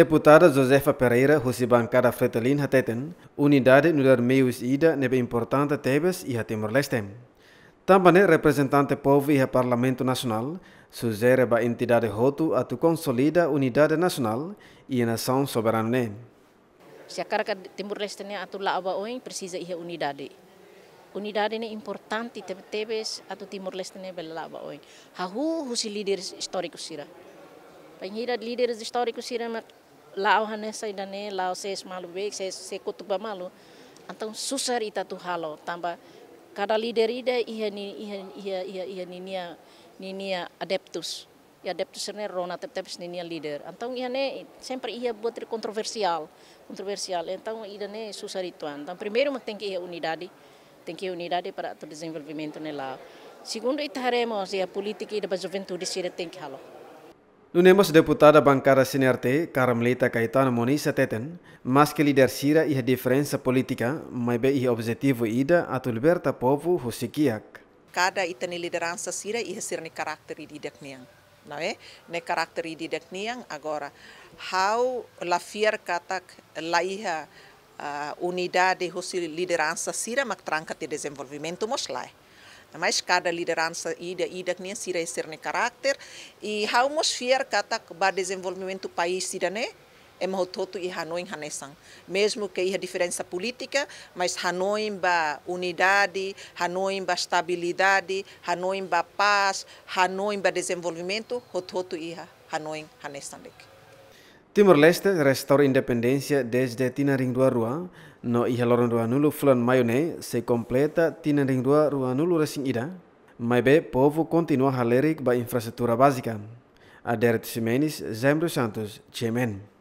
Deputada Josefa Pereira, Bancada Fretelin Hateten, Unidade Nudar Meios Ida nebe importante Tebes e Timor-Leste. Também representante povo e Parlamento Nacional, sugere a entidade Roto a tu consolida unidade nacional e nação soberana. Se a carga Timor-Leste a atu lava oin precisa e unidade. Unidade é importante Tebes a tu Timor-Leste ne lava oin. Hahu Rossi líderes históricos sira. Penhira líderes históricos irão" lao hane saidane lá o malu bek se cotuba malu então susar ita tu halo líder kada leader ida ia ni ia ia ia ia ninia ninia adeptus ya adeptus ne rona tep tepes ninia líder então ia né sempre ia buat controversial controversial então ida né susar itu então, primeiro tem que a unidade tem que unidade para o desenvolvimento nela lá segundo ita haremos a política da juventude sira tem que halo Nunemos deputada bancada Sinerte, Carmelita Caetano Moni seteten, mas que sira iha diferença politika, mai be iha objetivo ida a tulberta povo husikiak. Kada itani lideransa sira e sirni karakteri didak niang. Não eh? Ne karakteri didak niang agora. How la fier katak iha uh, unidade husi lideransa sira mak tranca de desenvolvimento moslai. Tá mas cada liderança ida ida nem se irá é ser né, carácter e vamos que kata para desenvolvimento do país ida né é mahototo e Hanoi Hanesan. Mesmo que a diferença política, mas Hanoi ba unidade, Hanoi ba estabilidade, Hanoi ba paz, Hanoi ba desenvolvimento, hototo e Hanoi Hanesan. Timor-Leste restaura independencia desde rua, no nulu flan mayone se completa nulu resing ida. Maibe povo continua haleric ba infraestrutura básica. Aderto Simenis, Zembro Santos, Chemen.